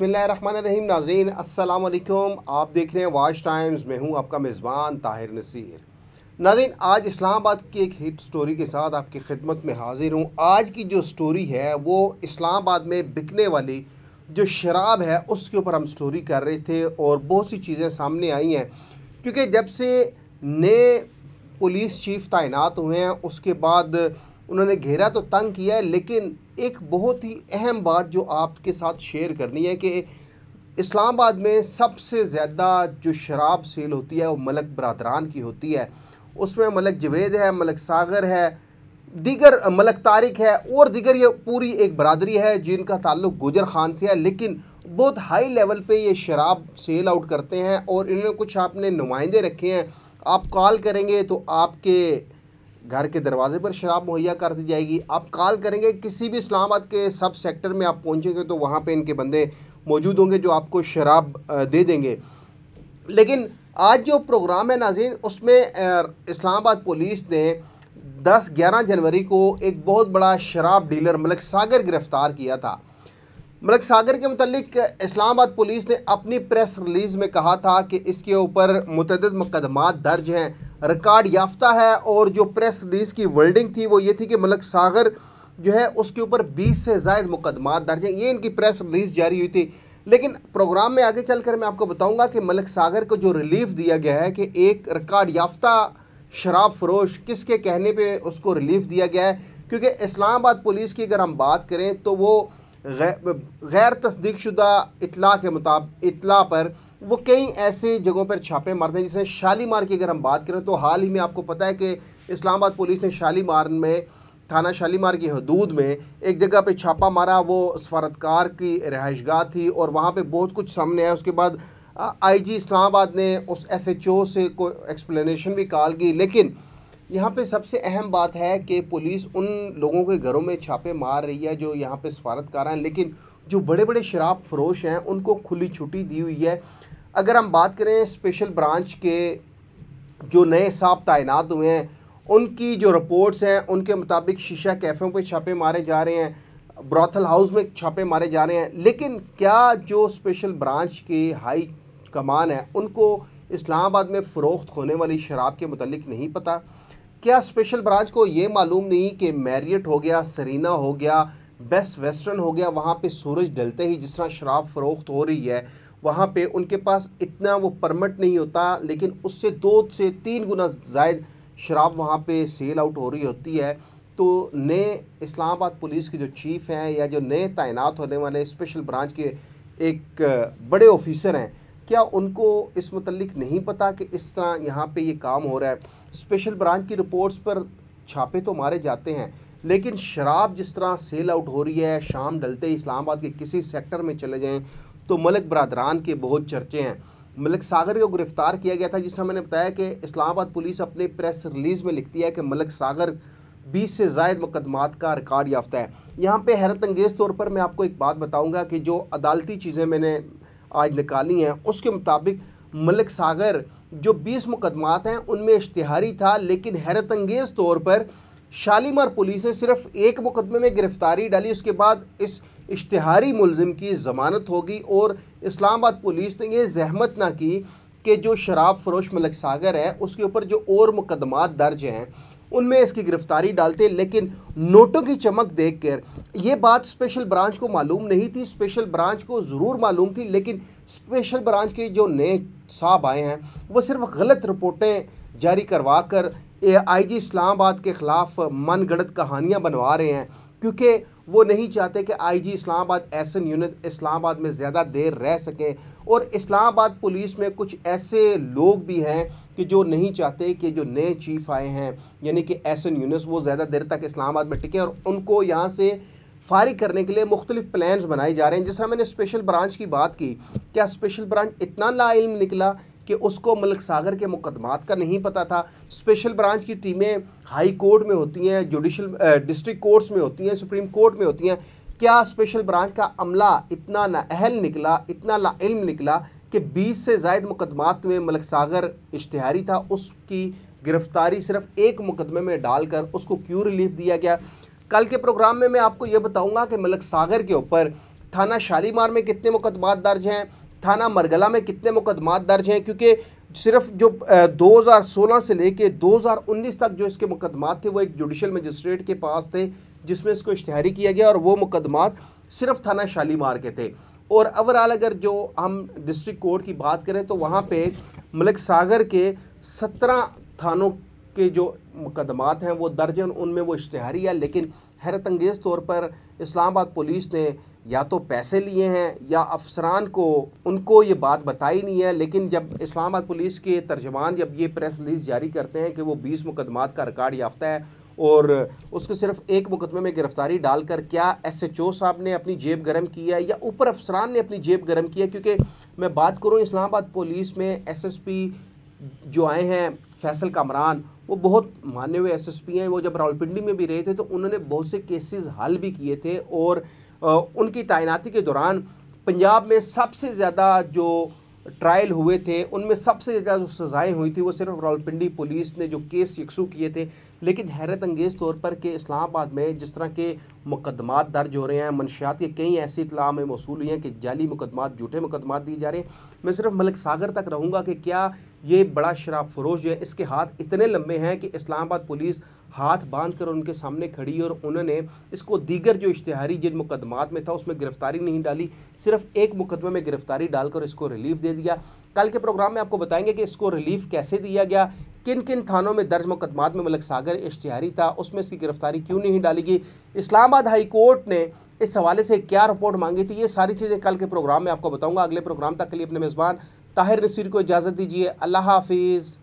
बसमीम नाजीन असलकुम आप देख रहे हैं वाश टाइम्स में हूँ आपका मेज़बान ताहिर नसीर नाजीन आज इस्लामाबाद की एक हिट स्टोरी के साथ आपकी खिदमत में हाजिर हूँ आज की जो स्टोरी है वो इस्लामाबाद में बिकने वाली जो शराब है उसके ऊपर हम स्टोरी कर रहे थे और बहुत सी चीज़ें सामने आई हैं क्योंकि जब से नए पुलिस चीफ तैनात हुए हैं उसके बाद उन्होंने घेरा तो तंग किया है लेकिन एक बहुत ही अहम बात जो आपके साथ शेयर करनी है कि इस्लामाबाद में सबसे ज़्यादा जो शराब सेल होती है वो मलक बरदरान की होती है उसमें मलक जवेद है मलक सागर है दीगर मलक तारिक है और दीगर ये पूरी एक बरदरी है जिनका ताल्लुक गुजर खान से है लेकिन बहुत हाई लेवल पे ये शराब सेल आउट करते हैं और इन्होंने कुछ आपने नुमाइंदे रखे हैं आप कॉल करेंगे तो आपके घर के दरवाजे पर शराब मुहैया कर दी जाएगी आप कॉल करेंगे किसी भी इस्लामाबाद के सब सेक्टर में आप पहुंचेंगे तो वहाँ पे इनके बंदे मौजूद होंगे जो आपको शराब दे देंगे लेकिन आज जो प्रोग्राम है नाजीन उसमें इस्लामाबाद पुलिस ने 10-11 जनवरी को एक बहुत बड़ा शराब डीलर मलिक सागर गिरफ़्तार किया था मलिक सागर के मतलब इस्लामाबाद पुलिस ने अपनी प्रेस रिलीज़ में कहा था कि इसके ऊपर मतदद मुकदमा दर्ज हैं रिकॉर्ड याफ्ता है और जो प्रेस रिलीज़ की वर्डिंग थी वो ये थी कि मलक सागर जो है उसके ऊपर 20 से जायद मुकदमा दर्ज हैं ये इनकी प्रेस रिलीज़ जारी हुई थी लेकिन प्रोग्राम में आगे चलकर मैं आपको बताऊंगा कि मलक सागर को जो रिलीफ दिया गया है कि एक रिकॉर्ड याफ्ता शराब फरोश किसके कहने पे उसको रिलीफ दिया गया है क्योंकि इस्लामाबाद पुलिस की अगर हम बात करें तो वो गैर तस्दीकशुदा इतला के मुताबिक इतला पर वो कई ऐसे जगहों पर छापे मारते हैं जिसमें शालीमार की अगर हम बात करें तो हाल ही में आपको पता है कि इस्लामाबाद पुलिस ने शालीमार में थाना शालीमार की हदूद में एक जगह पे छापा मारा वो सफारतकार की रहाइश थी और वहाँ पे बहुत कुछ सामने आया उसके बाद आईजी इस्लामाबाद ने उस एसएचओ से को एक्सप्लेनेशन भी कॉल की लेकिन यहाँ पे सबसे अहम बात है कि पुलिस उन लोगों के घरों में छापे मार रही है जो यहाँ पे सफारतकार हैं लेकिन जो बड़े बड़े शराब फरोश हैं उनको खुली छुट्टी दी हुई है अगर हम बात करें स्पेशल ब्रांच के जो नए साहब तैनात हुए हैं उनकी जो रिपोर्ट्स हैं उनके मुताबिक शीशा कैफ़ों पर छापे मारे जा रहे हैं ब्रॉथल हाउस में छापे मारे जा रहे हैं लेकिन क्या जो स्पेशल ब्रांच के हाई कमान है उनको इस्लामाबाद में फ़रोख्त होने वाली शराब के मतलब नहीं पता क्या स्पेशल ब्रांच को ये मालूम नहीं कि मैरियट हो गया सरीना हो गया बेस्ट वेस्टर्न हो गया वहाँ पे सूरज डलते ही जिस तरह शराब फ़रोख्त हो रही है वहाँ पे उनके पास इतना वो परमिट नहीं होता लेकिन उससे दो से तीन गुना जायद शराब वहाँ पे सेल आउट हो रही होती है तो नए इस्लामाबाद पुलिस के जो चीफ़ हैं या जो नए तैनात होने वाले स्पेशल ब्रांच के एक बड़े ऑफिसर हैं क्या उनको इस मतलब नहीं पता कि इस तरह यहाँ पे ये काम हो रहा है स्पेशल ब्रांच की रिपोर्ट्स पर छापे तो मारे जाते हैं लेकिन शराब जिस तरह सेल आउट हो रही है शाम डलते इस्लामाबाद के किसी सेक्टर में चले जाएं तो मलिक बरदरान के बहुत चर्चे हैं मलिक सागर को गिरफ़्तार किया गया था जिस मैंने बताया कि इस्लामाबाद पुलिस अपने प्रेस रिलीज़ में लिखती है कि मलिक सागर 20 से जायद मुकदमात का रिकॉर्ड याफ्ता है यहाँ पे हैरत अंगेज़ तौर पर मैं आपको एक बात बताऊँगा कि जो अदालती चीज़ें मैंने आज निकाली हैं उसके मुताबिक मलिक सागर जो 20 मुकदमात हैं उनमें इश्तहारी था लेकिन हैरत अंगेज़ तौर पर शालीमार पुलिस ने सिर्फ एक मुकदमे में गिरफ़्तारी डाली उसके बाद इस इश्तहारी मुलम की ज़मानत होगी और इस्लामाबाद पुलिस ने यह जहमत ना की कि जो शराब फरोश मलक सागर है उसके ऊपर जो और मुकदमा दर्ज हैं उनमें इसकी गिरफ्तारी डालते लेकिन नोटों की चमक देख कर ये बात स्पेशल ब्रांच को मालूम नहीं थी स्पेशल ब्रांच को ज़रूर मालूम थी लेकिन स्पेशल ब्रांच के जो नए साहब आए हैं वो सिर्फ गलत रिपोर्टें जारी करवा कर आई जी इस्लामाबाद के ख़िलाफ़ मनगढ़ंत कहानियाँ बनवा रहे हैं क्योंकि वो नहीं चाहते कि आईजी इस्लामाबाद एसन यूनिट इस्लामाबाद में ज़्यादा देर रह सकें और इस्लामाबाद पुलिस में कुछ ऐसे लोग भी हैं कि जो नहीं चाहते कि जो नए चीफ आए हैं यानी कि एसन यूनिट वो ज़्यादा देर तक इस्लामाबाद में टिके और उनको यहाँ से फारिग करने के लिए मुख्तलिफ प्लान्स बनाए जा रहे हैं जिस तरह मैंने स्पेशल ब्रांच की बात की क्या स्पेशल ब्रांच इतना लाइल निकला कि उसको मलक सागर के मुकदमात का नहीं पता था स्पेशल ब्रांच की टीमें हाई कोर्ट में होती हैं जुडिशल डिस्ट्रिक्ट कोर्ट्स में होती हैं सुप्रीम कोर्ट में होती हैं क्या स्पेशल ब्रांच का अमला इतना नाअहल निकला इतना इल्म निकला कि 20 से जायद मुकदमात में मलक सागर इश्तहारी था उसकी गिरफ्तारी सिर्फ एक मुकदमे में डालकर उसको क्यों रिलीफ दिया गया कल के प्रोग्राम में मैं आपको ये बताऊंगा कि मलक सागर के ऊपर थाना शालीमार में कितने मुकदमात दर्ज हैं थाना मरगला में कितने मुकदमात दर्ज हैं क्योंकि सिर्फ जो 2016 से लेके 2019 तक जो इसके मुकदमात थे वो एक जुडिशल मजिस्ट्रेट के पास थे जिसमें इसको इश्तहारी किया गया और वो मुकदमात सिर्फ थाना शालीमार के थे और ओवरऑल अगर जो हम डिस्ट्रिक्ट कोर्ट की बात करें तो वहाँ पे मलिक सागर के सत्रह थानों के जो मुकदमात हैं वो दर्जन उनमें वो इश्तहारी है लेकिन हैरत अंगेज़ तौर पर इस्लामाबाद पुलिस ने या तो पैसे लिए हैं या अफसरान को उनको ये बात बताई नहीं है लेकिन जब इस्लामाबाद पुलिस के तर्जमान जब ये प्रेस रिलीज़ जारी करते हैं कि वो बीस मुकदमात का रिकॉर्ड याफ्ता है और उसको सिर्फ एक मुकदमे में गिरफ़्तारी डालकर क्या एस एच ओ साहब ने अपनी जेब गर्म की है या ऊपर अफसरान ने अपनी जेब गर्म की है क्योंकि मैं बात करूँ इस्लामाबाद पुलिस में एस एस पी जो आए हैं फैसल कामरान वो बहुत माने हुए एसएसपी हैं वो जब रावलपिंडी में भी रहे थे तो उन्होंने बहुत से केसेस हल भी किए थे और उनकी तैनाती के दौरान पंजाब में सबसे ज़्यादा जो ट्रायल हुए थे उनमें सबसे ज़्यादा जो सज़ाएँ हुई थी वो सिर्फ रावलपिंडी पुलिस ने जो केस यकसू किए थे लेकिन हैरत अंगेज़ तौर पर कि इस्लामाबाद में जिस तरह के मुकदमा दर्ज हो रहे हैं मनशियात के कई ऐसी इतला में मौसू हुई हैं कि जाली मुकदमा झूठे मुकदमा दिए जा रहे हैं मैं सिर्फ मलिक सागर तक रहूँगा कि क्या ये बड़ा शराब फरोश जो है इसके हाथ इतने लंबे हैं कि इस्लामाबाद पुलिस हाथ बांध कर उनके सामने खड़ी और उन्होंने इसको दीगर जो इश्तहारी जिन मुकदमात में था उसमें गिरफ्तारी नहीं डाली सिर्फ एक मुकदमे में गिरफ्तारी डालकर इसको रिलीफ दे दिया कल के प्रोग्राम में आपको बताएंगे कि इसको रिलीफ कैसे दिया गया किन किन थानों में दर्ज मुकदमात में मलक सागर इश्तहारी था उसमें इसकी गिरफ्तारी क्यों नहीं डाली गई इस्लामाबाद हाई कोर्ट ने इस हवाले से क्या रिपोर्ट मांगी थी ये सारी चीज़ें कल के प्रोग्राम में आपको बताऊंगा अगले प्रोग्राम तक के लिए अपने मेज़बान ताहिर रसीर को इजाज़त दीजिए अल्लाह हाफिज़